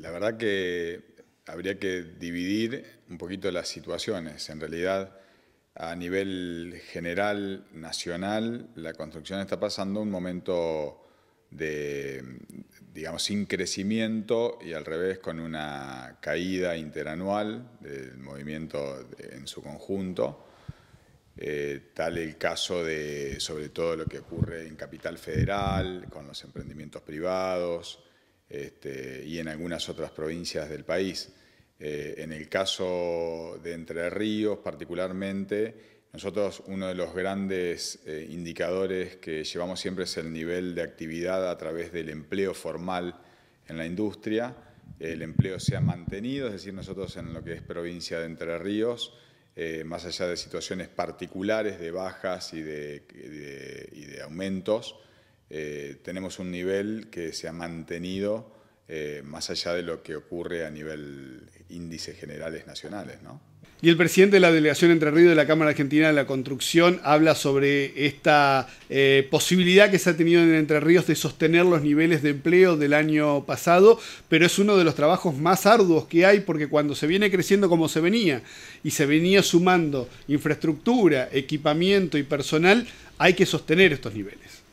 La verdad que habría que dividir un poquito las situaciones. En realidad, a nivel general, nacional, la construcción está pasando un momento de, digamos, sin crecimiento y al revés con una caída interanual del movimiento en su conjunto. Eh, tal el caso de, sobre todo, lo que ocurre en Capital Federal, con los emprendimientos privados, este, y en algunas otras provincias del país. Eh, en el caso de Entre Ríos particularmente, nosotros uno de los grandes eh, indicadores que llevamos siempre es el nivel de actividad a través del empleo formal en la industria. El empleo se ha mantenido, es decir, nosotros en lo que es provincia de Entre Ríos, eh, más allá de situaciones particulares de bajas y de aumentos, eh, tenemos un nivel que se ha mantenido eh, más allá de lo que ocurre a nivel índices generales nacionales. Y el presidente de la delegación Entre Ríos de la Cámara Argentina de la Construcción habla sobre esta eh, posibilidad que se ha tenido en Entre Ríos de sostener los niveles de empleo del año pasado, pero es uno de los trabajos más arduos que hay porque cuando se viene creciendo como se venía y se venía sumando infraestructura, equipamiento y personal, hay que sostener estos niveles.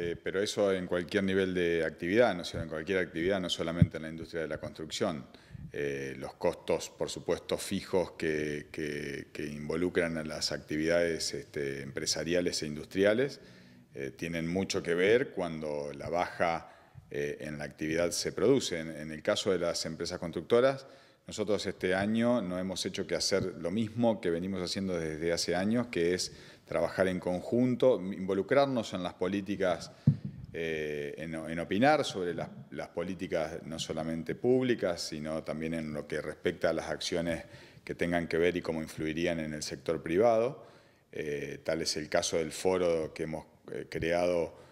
Eh, pero eso en cualquier nivel de actividad, ¿no? en cualquier actividad, no solamente en la industria de la construcción. Eh, los costos, por supuesto, fijos que, involucran a las actividades este, empresariales e industriales eh, tienen mucho que ver cuando la baja en la actividad se produce. en, el caso de las empresas constructoras, nosotros este año no hemos hecho que hacer lo mismo que venimos haciendo desde hace años, que es trabajar en conjunto, involucrarnos en las políticas, eh, en, opinar sobre las, políticas no solamente públicas, sino también en lo que respecta a las acciones que tengan que ver y cómo influirían en el sector privado. Eh, tal es el caso del foro que hemos eh, creado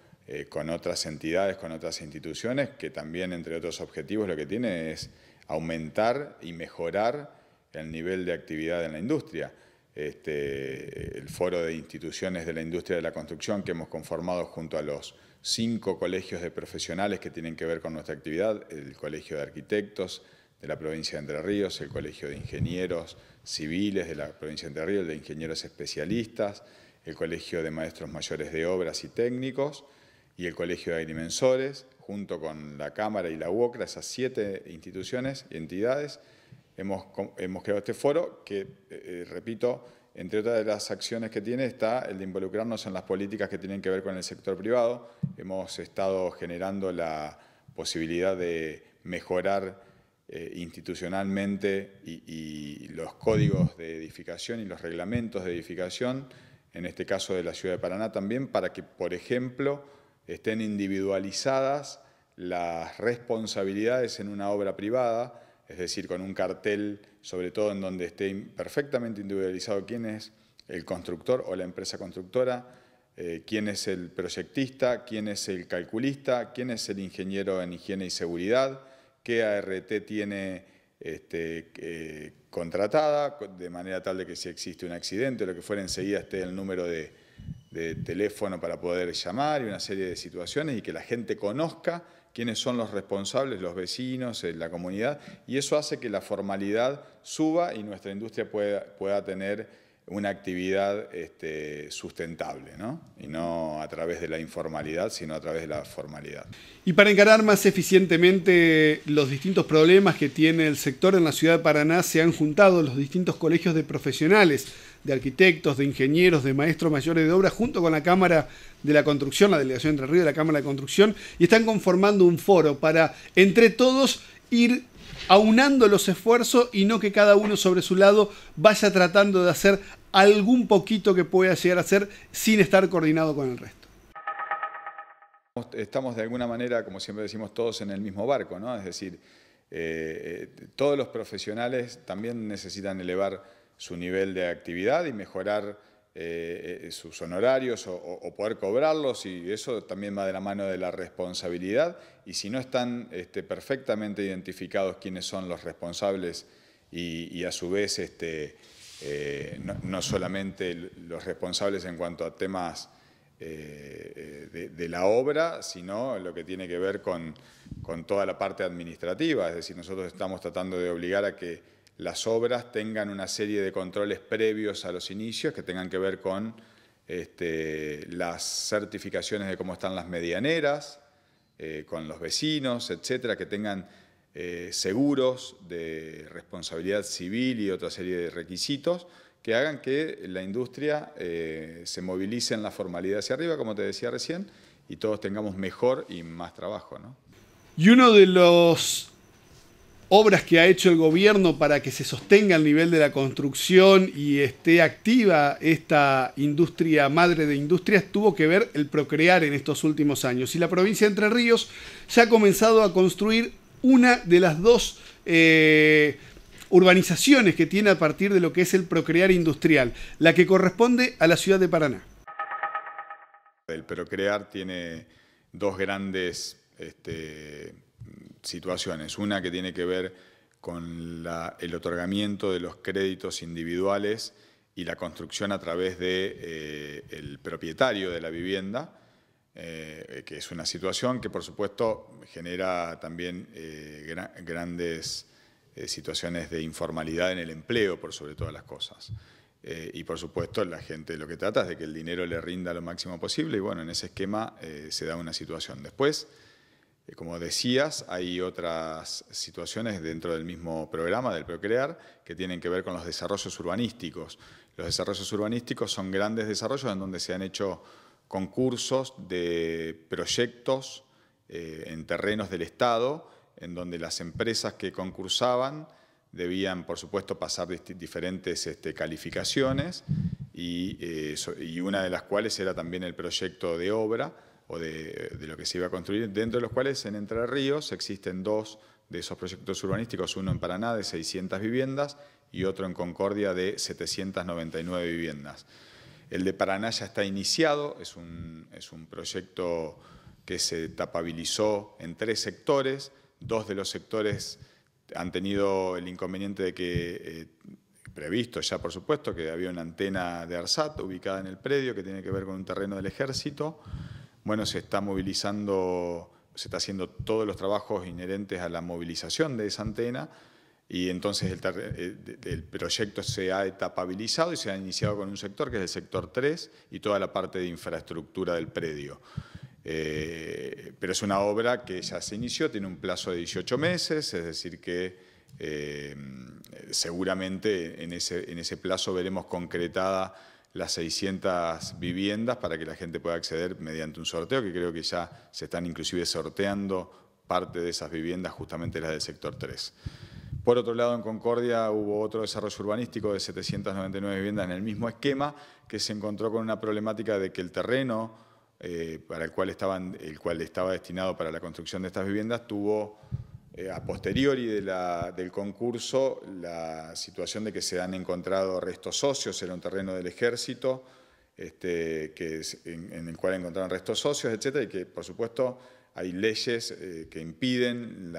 con otras entidades, con otras instituciones, que también, entre otros objetivos, lo que tiene es aumentar y mejorar el nivel de actividad en la industria este, el foro de instituciones de la industria de la construcción que hemos conformado junto a los cinco colegios de profesionales que tienen que ver con nuestra actividad, el Colegio de Arquitectos de la provincia de Entre Ríos, el Colegio de Ingenieros Civiles de la provincia de Entre Ríos, el de Ingenieros Especialistas, el Colegio de Maestros Mayores de Obras y Técnicos y el Colegio de Agrimensores, junto con la Cámara y la UOCRA, esas siete instituciones y entidades, hemos, creado este foro que, eh, eh, repito, entre otras de las acciones que tiene está el de involucrarnos en las políticas que tienen que ver con el sector privado. Hemos estado generando la posibilidad de mejorar eh, institucionalmente y, los códigos de edificación y los reglamentos de edificación, en este caso de la ciudad de Paraná también, para que, por ejemplo, estén individualizadas las responsabilidades en una obra privada, es decir, con un cartel, sobre todo en donde esté perfectamente individualizado quién es el constructor o la empresa constructora, eh, quién es el proyectista, quién es el calculista, quién es el ingeniero en higiene y seguridad, qué ART tiene este, eh, contratada, de manera tal de que si existe un accidente o lo que fuera, enseguida esté el número de teléfono para poder llamar y una serie de situaciones y que la gente conozca quiénes son los responsables, los vecinos, eh, la comunidad, y eso hace que la formalidad suba y nuestra industria pueda, tener una actividad este, sustentable, ¿no? Y no a través de la informalidad, sino a través de la formalidad. Y para encarar más eficientemente los distintos problemas que tiene el sector en la ciudad de Paraná, se han juntado los distintos colegios de profesionales de arquitectos, de ingenieros, de maestros mayores de obra, junto con la Cámara de la Construcción, la Delegación Entre Ríos de la Cámara de Construcción, y están conformando un foro para, entre todos, ir aunando los esfuerzos y no que cada uno sobre su lado vaya tratando de hacer algún poquito que pueda llegar a hacer sin estar coordinado con el resto. Estamos de alguna manera, como siempre decimos, todos en el mismo barco, ¿no? Es decir, eh, eh, todos los profesionales también necesitan elevar su nivel de actividad y mejorar eh, eh, sus honorarios o, poder cobrarlos y eso también va de la mano de la responsabilidad y si no están este, perfectamente identificados quiénes son los responsables y, a su vez este, eh, no, solamente los responsables en cuanto a temas de, la obra, sino lo que tiene que ver con, con toda la parte administrativa, es decir, nosotros estamos tratando de obligar a que las obras tengan una serie de controles previos a los inicios que tengan que ver con este, las certificaciones de cómo están las medianeras, eh, con los vecinos, etcétera, que tengan eh, seguros de responsabilidad civil y otra serie de requisitos que hagan que la industria eh, se movilice en la formalidad hacia arriba, como te decía recién, y todos tengamos mejor y más trabajo. Y uno de los obras que ha hecho el gobierno para que se sostenga el nivel de la construcción y esté activa esta industria madre de industrias tuvo que ver el procrear en estos últimos años. Y la provincia de Entre Ríos ya ha comenzado a construir una de las dos eh, urbanizaciones que tiene a partir de lo que es el procrear industrial, la que corresponde a la ciudad de Paraná. El procrear tiene dos grandes este, situaciones. Una que tiene que ver con el otorgamiento de los créditos individuales y la construcción a través del de, eh, propietario de la vivienda, eh, que es una situación que por supuesto genera también eh, grandes situaciones de informalidad en el empleo, por sobre todas las cosas. y por supuesto la gente lo que trata es de que el dinero le rinda lo máximo posible y bueno, en ese esquema se da una situación. Después, eh, como decías, hay otras situaciones dentro del mismo programa del Procrear que tienen que ver con los desarrollos urbanísticos. Los desarrollos urbanísticos son grandes desarrollos en donde se han hecho concursos de proyectos eh, en terrenos del Estado, en donde las empresas que concursaban debían, por supuesto, pasar diferentes este, calificaciones eh, y una de las cuales era también el proyecto de obra o de, lo que se iba a construir, dentro de los cuales en Entre Ríos existen dos de esos proyectos urbanísticos, uno en Paraná de 600 viviendas y otro en Concordia de 799 viviendas. El de Paraná ya está iniciado, es un, es un proyecto que se tapabilizó en tres sectores, dos de los sectores han tenido el inconveniente de que, eh, previsto ya por supuesto, que había una antena de ARSAT ubicada en el predio que tiene que ver con un terreno del ejército, bueno, se está movilizando, se está haciendo todos los trabajos inherentes a la movilización de esa antena y entonces el, eh, proyecto se ha etapabilizado y se ha iniciado con un sector que es el sector 3 y toda la parte de infraestructura del predio. Eh, pero es una obra que ya se inició, tiene un plazo de 18 meses, es decir que eh, seguramente en ese, en ese plazo veremos concretada las 600 viviendas para que la gente pueda acceder mediante un sorteo, que creo que ya se están inclusive sorteando parte de esas viviendas, justamente las del sector 3. Por otro lado, en Concordia hubo otro desarrollo urbanístico de 799 viviendas en el mismo esquema, que se encontró con una problemática de que el terreno eh, para el cual, estaban, el cual estaba destinado para la construcción de estas viviendas tuvo eh, a posteriori del concurso, la situación de que se han encontrado restos socios en un terreno del ejército, este, en, el cual encontraron restos socios, etcétera, y que por supuesto hay leyes eh, que impiden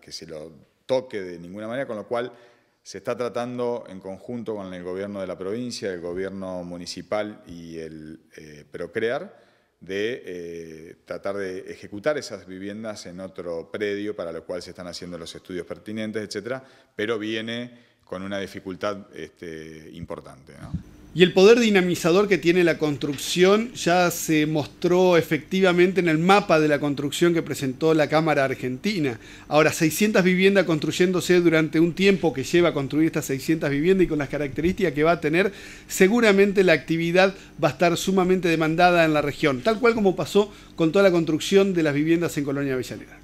que se lo toque de ninguna manera, con lo cual se está tratando en conjunto con el gobierno de la provincia, el gobierno municipal y el eh, Procrear de eh, tratar de ejecutar esas viviendas en otro predio, para lo cual se están haciendo los estudios pertinentes, etcétera, pero viene con una dificultad este, importante. Y el poder dinamizador que tiene la construcción ya se mostró efectivamente en el mapa de la construcción que presentó la Cámara Argentina. Ahora, 600 viviendas construyéndose durante un tiempo que lleva a construir estas 600 viviendas y con las características que va a tener, seguramente la actividad va a estar sumamente demandada en la región, tal cual como pasó con toda la construcción de las viviendas en Colonia Avellaneda.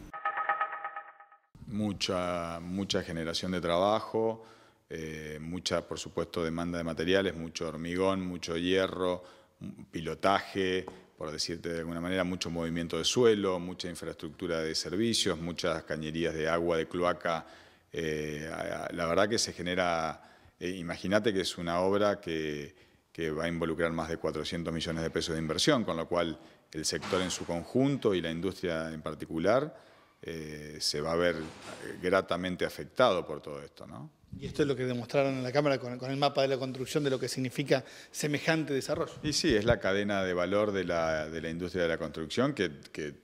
Mucha, mucha generación de trabajo eh, mucha, por supuesto, demanda de materiales, mucho hormigón, mucho hierro, mm, pilotaje, por decirte de alguna manera, mucho movimiento de suelo, mucha infraestructura de servicios, muchas cañerías de agua, de cloaca. Eh, la verdad que se genera, eh, imagínate que es una obra que, que, va a involucrar más de 400 millones de pesos de inversión, con lo cual el sector en su conjunto y la industria en particular eh, se va a ver eh, gratamente afectado por todo esto. ¿no? Y esto es lo que demostraron en la Cámara con, el mapa de la construcción de lo que significa semejante desarrollo. Y sí, es la cadena de valor de la, industria de la construcción que,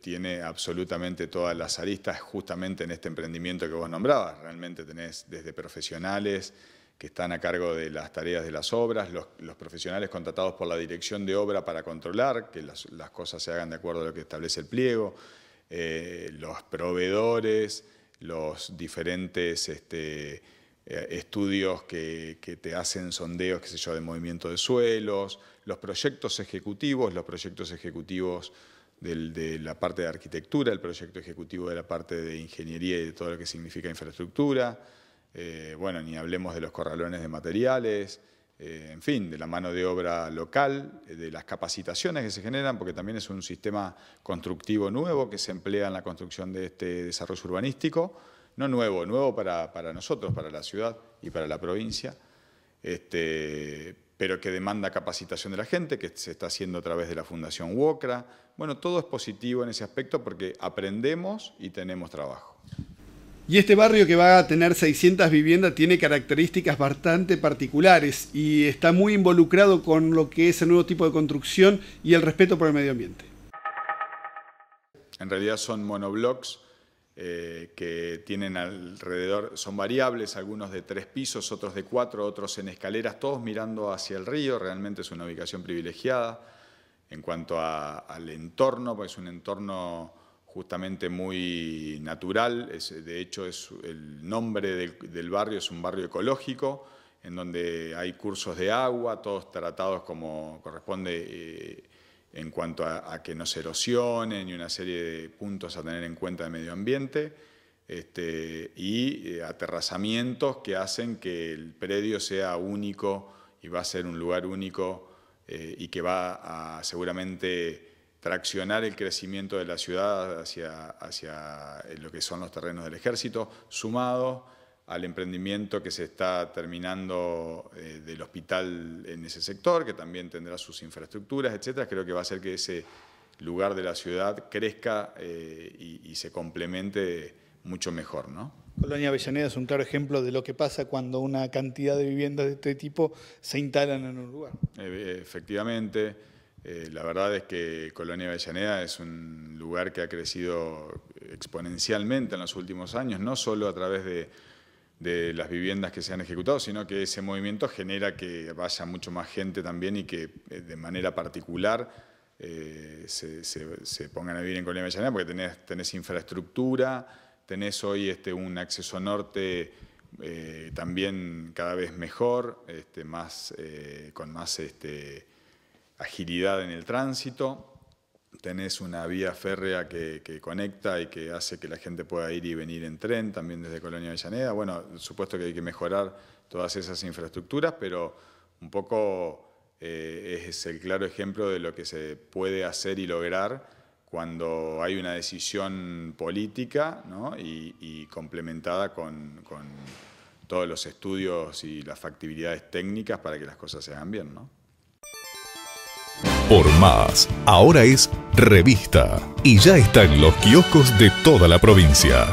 tiene absolutamente todas las aristas justamente en este emprendimiento que vos nombrabas. Realmente tenés desde profesionales que están a cargo de las tareas de las obras, los, profesionales contratados por la dirección de obra para controlar que las cosas se hagan de acuerdo a lo que establece el pliego, eh, los proveedores, los diferentes este, eh, estudios que, te hacen sondeos, qué sé yo, de movimiento de suelos, los proyectos ejecutivos, los proyectos ejecutivos de la parte de arquitectura, el proyecto ejecutivo de la parte de ingeniería y de todo lo que significa infraestructura, eh, bueno, ni hablemos de los corralones de materiales, eh, en fin, de la mano de obra local, eh, de las capacitaciones que se generan, porque también es un sistema constructivo nuevo que se emplea en la construcción de este desarrollo urbanístico, no nuevo, nuevo para, nosotros, para la ciudad y para la provincia, este, pero que demanda capacitación de la gente, que se está haciendo a través de la Fundación Wocra. Bueno, todo es positivo en ese aspecto porque aprendemos y tenemos trabajo. Y este barrio que va a tener 600 viviendas tiene características bastante particulares y está muy involucrado con lo que es el nuevo tipo de construcción y el respeto por el medio ambiente. En realidad son monoblocks eh, que tienen alrededor, son variables, algunos de tres pisos, otros de cuatro, otros en escaleras, todos mirando hacia el río, realmente es una ubicación privilegiada en cuanto al entorno, pues es un entorno justamente muy natural, de hecho es el nombre del, barrio es un barrio ecológico, en donde hay cursos de agua, todos tratados como corresponde eh, en cuanto a, que no se erosionen y una serie de puntos a tener en cuenta de medio ambiente, este, y eh, aterrazamientos que hacen que el predio sea único y va a ser un lugar único eh, y que va a seguramente traccionar el crecimiento de la ciudad hacia, hacia eh, lo que son los terrenos del ejército, sumado al emprendimiento que se está terminando eh, del hospital en ese sector, que también tendrá sus infraestructuras, etcétera, creo que va a hacer que ese lugar de la ciudad crezca eh, y, se complemente mucho mejor. ¿no? Colonia Avellaneda es un claro ejemplo de lo que pasa cuando una cantidad de viviendas de este tipo se instalan en un lugar. E, efectivamente. Eh, la verdad es que Colonia Avellaneda es un lugar que ha crecido exponencialmente en los últimos años, no solo a través de, las viviendas que se han ejecutado, sino que ese movimiento genera que vaya mucho más gente también y que eh, de manera particular eh, se, pongan a vivir en Colonia Avellaneda, porque tenés, infraestructura, tenés hoy este, un acceso norte también cada vez mejor, este, más, con más... Este, agilidad en el tránsito, tenés una vía férrea que, conecta y que hace que la gente pueda ir y venir en tren también desde Colonia Avellaneda. Bueno, supuesto que hay que mejorar todas esas infraestructuras, pero un poco eh, es el claro ejemplo de lo que se puede hacer y lograr cuando hay una decisión política y, complementada con, todos los estudios y las factibilidades técnicas para que las cosas se hagan bien por más. Ahora es revista y ya está en los quioscos de toda la provincia.